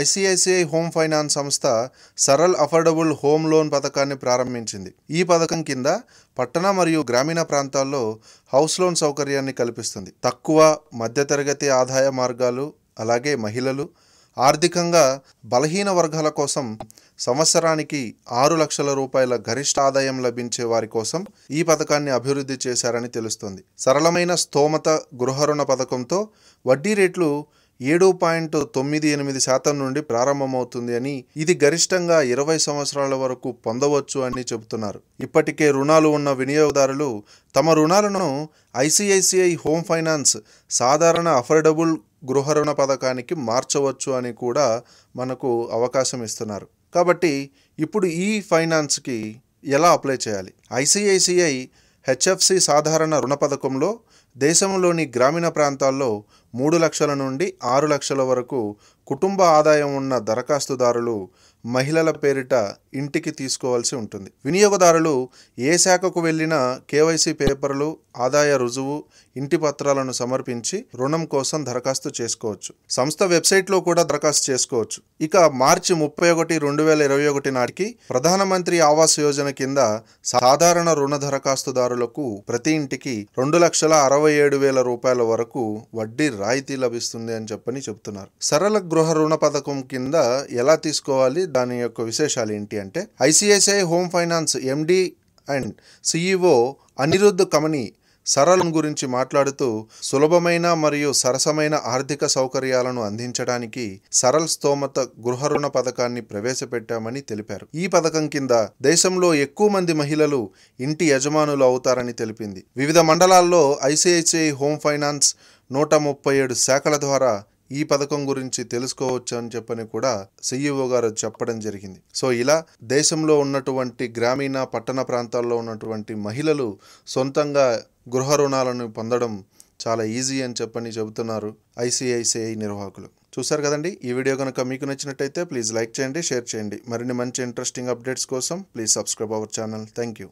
ICICI home finance సంస్థ Saral affordable home loan పథకాన్ని ప్రారంభించింది ఈ పథకం కింద పట్టణ మరియు గ్రామీణ ప్రాంతాల్లో హౌస్ లోన్ సౌకర్యాన్ని కల్పిస్తుంది తక్కువ మధ్యతరగతి ఆదాయ మార్గాలు అలాగే మహిళలు ఆర్థికంగా బలహీన వర్గాల కోసం సంవత్సరానికి ఆరు లక్షల రూపాయల గరిష్ట ఆదాయం లభించే వారి కోసం ఈ పథకాన్ని అభివృద్ధి చేశారని తెలుస్తుంది సరళమైన స్తోమత గృహ రుణ పథకంతో వడ్డీ రేట్లు ఏడు పాయింట్ తొమ్మిది ఎనిమిది శాతం నుండి ప్రారంభమవుతుంది అని ఇది గరిష్టంగా ఇరవై సంవత్సరాల వరకు పొందవచ్చు అని చెబుతున్నారు ఇప్పటికే రుణాలు ఉన్న వినియోగదారులు తమ రుణాలను ఐసిఐసిఐ హోమ్ ఫైనాన్స్ సాధారణ అఫోర్డబుల్ గృహ రుణ పథకానికి మార్చవచ్చు అని కూడా మనకు అవకాశం ఇస్తున్నారు కాబట్టి ఇప్పుడు ఈ ఫైనాన్స్కి ఎలా అప్లై చేయాలి ఐసిఐసిఐ హెచ్ఎఫ్సి సాధారణ రుణ పథకంలో దేశంలోని గ్రామీణ ప్రాంతాల్లో మూడు లక్షల నుండి ఆరు లక్షల వరకు కుటుంబ ఆదాయం ఉన్న దరఖాస్తుదారులు మహిళల పేరిట ఇంటికి తీసుకోవాల్సి ఉంటుంది వినియోగదారులు ఏ శాఖకు వెళ్ళినా కేవైసీ పేపర్లు ఆదాయ రుజువు ఇంటి పత్రాలను సమర్పించి రుణం కోసం దరఖాస్తు చేసుకోవచ్చు సంస్థ వెబ్సైట్లో కూడా దరఖాస్తు చేసుకోవచ్చు ఇక మార్చి ముప్పై ఒకటి రెండు వేల ఇరవై ఒకటి నాటికి ప్రధానమంత్రి ఆవాస్ యోజన కింద సాధారణ రుణ దరఖాస్తుదారులకు ప్రతి ఇంటికి రెండు లక్షల అరవై ఏడు వేల రూపాయల వరకు వడ్డీ రాయితీ లభిస్తుంది అని చెప్పని చెప్తున్నారు సరళ గృహ రుణ పథకం కింద ఎలా తీసుకోవాలి దాని యొక్క విశేషాలు ఏంటి అంటే ICICI home finance MD and CEO Anirudh Kamani సరళం గురించి మాట్లాడుతూ సులభమైన మరియు సరసమైన ఆర్థిక సౌకర్యాలను అందించడానికి సరళ స్తోమత రుణ పథకాన్ని ప్రవేశపెట్టామని తెలిపారు ఈ పథకం కింద దేశంలో ఎక్కువ మంది మహిళలు ఇంటి యజమానులు అవుతారని తెలిపింది వివిధ మండలాల్లో ఐసిఐసిఐ హోమ్ ఫైనాన్స్ నూట ముప్పై ఏడు శాఖల ద్వారా ఈ పథకం గురించి తెలుసుకోవచ్చు అని చెప్పని కూడా సిఇఓ గారు చెప్పడం జరిగింది సో ఇలా దేశంలో ఉన్నటువంటి గ్రామీణ పట్టణ ప్రాంతాల్లో ఉన్నటువంటి మహిళలు సొంతంగా గృహ రుణాలను పొందడం చాలా ఈజీ అని చెప్పని చెబుతున్నారు ఐసిఐసిఐ నిర్వాహకులు చూసారు కదండి ఈ వీడియో కనుక మీకు నచ్చినట్టయితే ప్లీజ్ లైక్ చేయండి షేర్ చేయండి మరిన్ని మంచి ఇంట్రెస్టింగ్ అప్డేట్స్ కోసం please subscribe our channel thank you